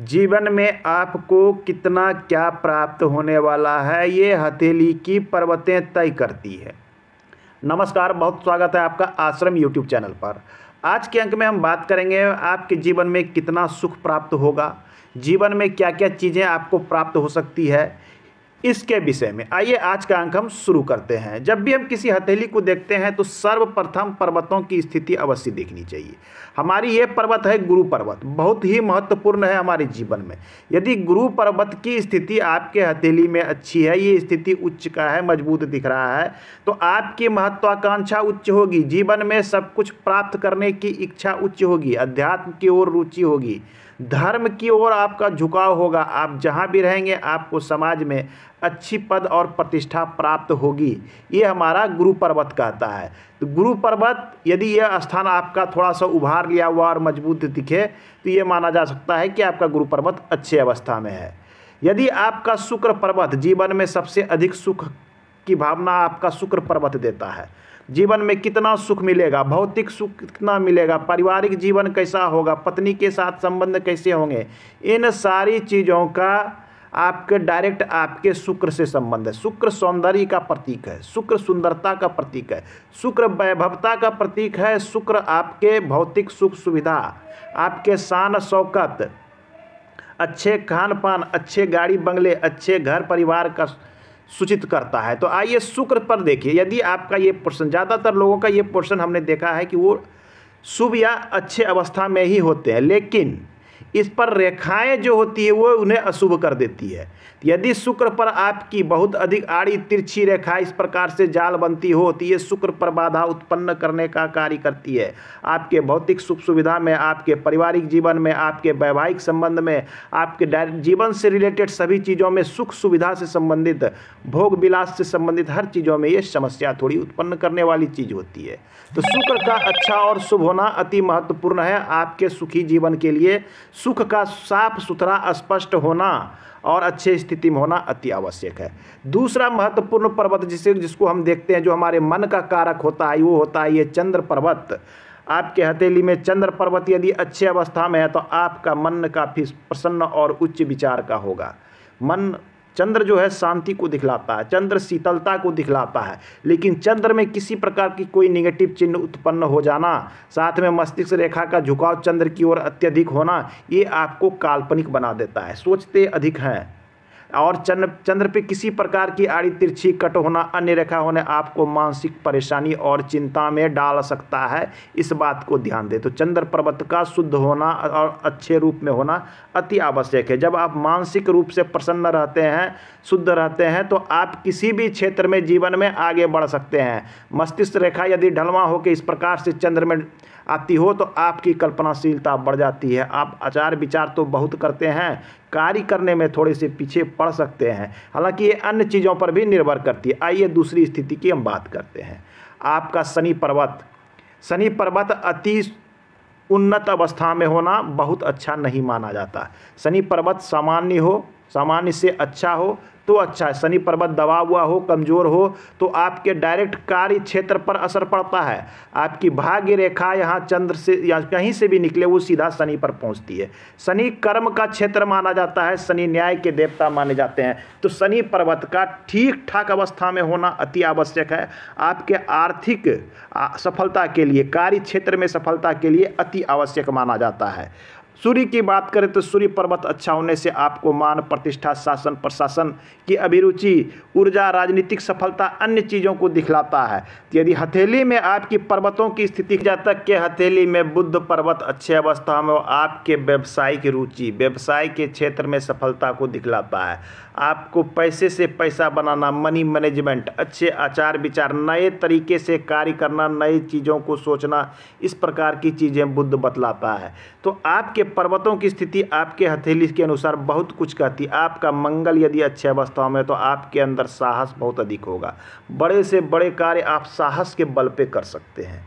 जीवन में आपको कितना क्या प्राप्त होने वाला है ये हथेली की पर्वतें तय करती है नमस्कार बहुत स्वागत है आपका आश्रम यूट्यूब चैनल पर आज के अंक में हम बात करेंगे आपके जीवन में कितना सुख प्राप्त होगा जीवन में क्या क्या चीज़ें आपको प्राप्त हो सकती है इसके विषय में आइए आज का अंक हम शुरू करते हैं जब भी हम किसी हथेली को देखते हैं तो सर्वप्रथम पर्वतों की स्थिति अवश्य देखनी चाहिए हमारी ये पर्वत है गुरु पर्वत बहुत ही महत्वपूर्ण है हमारे जीवन में यदि गुरु पर्वत की स्थिति आपके हथेली में अच्छी है ये स्थिति उच्च का है मजबूत दिख रहा है तो आपकी महत्वाकांक्षा उच्च होगी जीवन में सब कुछ प्राप्त करने की इच्छा उच्च होगी अध्यात्म की ओर रुचि होगी धर्म की ओर आपका झुकाव होगा आप जहाँ भी रहेंगे आपको समाज में अच्छी पद और प्रतिष्ठा प्राप्त होगी ये हमारा गुरु पर्वत कहता है तो गुरु पर्वत यदि यह स्थान आपका थोड़ा सा उभार लिया हुआ और मजबूत दिखे तो ये माना जा सकता है कि आपका गुरु पर्वत अच्छे अवस्था में है यदि आपका शुक्र पर्वत जीवन में सबसे अधिक सुख की भावना आपका शुक्र पर्वत देता है जीवन में कितना सुख मिलेगा भौतिक सुख कितना मिलेगा पारिवारिक जीवन कैसा होगा पत्नी के साथ संबंध कैसे होंगे इन सारी चीज़ों का आपके डायरेक्ट आपके शुक्र से संबंध है शुक्र सौंदर्य का प्रतीक है शुक्र सुंदरता का प्रतीक है शुक्र वैभवता का प्रतीक है शुक्र आपके भौतिक सुख सुविधा आपके शान शौकत अच्छे खान पान अच्छे गाड़ी बंगले अच्छे घर परिवार का सूचित करता है तो आइए शुक्र पर देखिए यदि आपका ये पोर्शन ज़्यादातर लोगों का ये पोर्शन हमने देखा है कि वो शुभ या अच्छे अवस्था में ही होते हैं लेकिन इस पर रेखाएं जो होती है वो उन्हें अशुभ कर देती है यदि शुक्र पर आपकी बहुत अधिक आड़ी तिरछी रेखा इस प्रकार से जाल बनती हो तो ये शुक्र पर बाधा उत्पन्न करने का कार्य करती है आपके भौतिक सुख सुविधा में आपके पारिवारिक जीवन में आपके वैवाहिक संबंध में आपके जीवन से रिलेटेड सभी चीज़ों में सुख सुविधा से संबंधित भोग विलास से संबंधित हर चीज़ों में ये समस्या थोड़ी उत्पन्न करने वाली चीज़ होती है तो शुक्र का अच्छा और शुभ होना अति महत्वपूर्ण है आपके सुखी जीवन के लिए सुख का साफ सुथरा स्पष्ट होना और अच्छे स्थिति में होना अति आवश्यक है दूसरा महत्वपूर्ण पर्वत जिसे जिसको हम देखते हैं जो हमारे मन का कारक होता है वो होता है ये चंद्र पर्वत आपके हथेली में चंद्र पर्वत यदि अच्छे अवस्था में है तो आपका मन काफ़ी प्रसन्न और उच्च विचार का होगा मन चंद्र जो है शांति को दिखलाता है चंद्र शीतलता को दिखलाता है लेकिन चंद्र में किसी प्रकार की कोई निगेटिव चिन्ह उत्पन्न हो जाना साथ में मस्तिष्क रेखा का झुकाव चंद्र की ओर अत्यधिक होना ये आपको काल्पनिक बना देता है सोचते अधिक हैं और चंद्र चंद्र पे किसी प्रकार की आड़ी तिरछी कट होना अन्य रेखा होने आपको मानसिक परेशानी और चिंता में डाल सकता है इस बात को ध्यान दें तो चंद्र पर्वत का शुद्ध होना और अच्छे रूप में होना अति आवश्यक है जब आप मानसिक रूप से प्रसन्न रहते हैं शुद्ध रहते हैं तो आप किसी भी क्षेत्र में जीवन में आगे बढ़ सकते हैं मस्तिष्क रेखा यदि ढलवा होकर इस प्रकार से चंद्र में आती हो तो आपकी कल्पनाशीलता बढ़ जाती है आप आचार विचार तो बहुत करते हैं कार्य करने में थोड़े से पीछे पड़ सकते हैं हालांकि ये अन्य चीज़ों पर भी निर्भर करती है आइए दूसरी स्थिति की हम बात करते हैं आपका शनि पर्वत शनि पर्वत अति उन्नत अवस्था में होना बहुत अच्छा नहीं माना जाता शनि पर्वत सामान्य हो सामान्य से अच्छा हो तो अच्छा है शनि पर्वत दबा हुआ हो कमज़ोर हो तो आपके डायरेक्ट कार्य क्षेत्र पर असर पड़ता है आपकी भाग्य रेखा यहाँ चंद्र से या कहीं से भी निकले वो सीधा शनि पर पहुँचती है शनि कर्म का क्षेत्र माना जाता है शनि न्याय के देवता माने जाते हैं तो शनि पर्वत का ठीक ठाक अवस्था में होना अति आवश्यक है आपके आर्थिक सफलता के लिए कार्य क्षेत्र में सफलता के लिए अति आवश्यक माना जाता है सूर्य की बात करें तो सूर्य पर्वत अच्छा होने से आपको मान प्रतिष्ठा शासन प्रशासन की अभिरुचि ऊर्जा राजनीतिक सफलता अन्य चीज़ों को दिखलाता है यदि हथेली में आपकी पर्वतों की स्थिति जातक के हथेली में बुद्ध पर्वत अच्छे अवस्था में आपके व्यवसाय की रुचि व्यवसाय के क्षेत्र में सफलता को दिखलाता है आपको पैसे से पैसा बनाना मनी मैनेजमेंट अच्छे आचार विचार नए तरीके से कार्य करना नई चीज़ों को सोचना इस प्रकार की चीज़ें बुद्ध बतलाता है तो आपके पर्वतों की स्थिति आपके हथेली के अनुसार बहुत कुछ कहती आपका मंगल यदि अच्छे अवस्थाओं में तो आपके अंदर साहस बहुत अधिक होगा बड़े से बड़े कार्य आप साहस के बल पे कर सकते हैं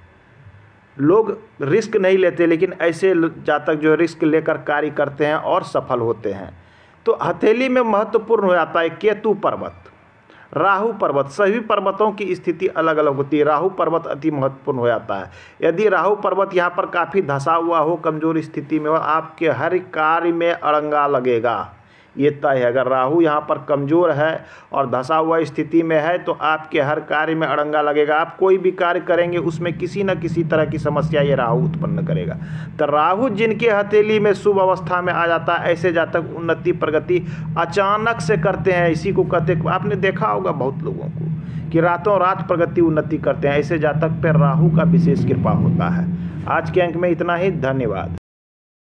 लोग रिस्क नहीं लेते लेकिन ऐसे जातक जो रिस्क लेकर कार्य करते हैं और सफल होते हैं तो हथेली में महत्वपूर्ण हो जाता है केतु पर्वत राहु पर्वत सभी पर्वतों की स्थिति अलग अलग होती है राहु पर्वत अति महत्वपूर्ण हो जाता है यदि राहु पर्वत यहाँ पर काफ़ी धंसा हुआ हो कमज़ोर स्थिति में हो आपके हर कार्य में अड़ंगा लगेगा ये तय है अगर राहु यहाँ पर कमज़ोर है और धंसा हुआ स्थिति में है तो आपके हर कार्य में अड़ंगा लगेगा आप कोई भी कार्य करेंगे उसमें किसी न किसी तरह की समस्या ये राहु उत्पन्न करेगा तो राहु जिनके हथेली में शुभ अवस्था में आ जाता है ऐसे जातक उन्नति प्रगति अचानक से करते हैं इसी को कहते आपने देखा होगा बहुत लोगों को कि रातों रात प्रगति उन्नति करते हैं ऐसे जातक पर राहू का विशेष कृपा होता है आज के अंक में इतना ही धन्यवाद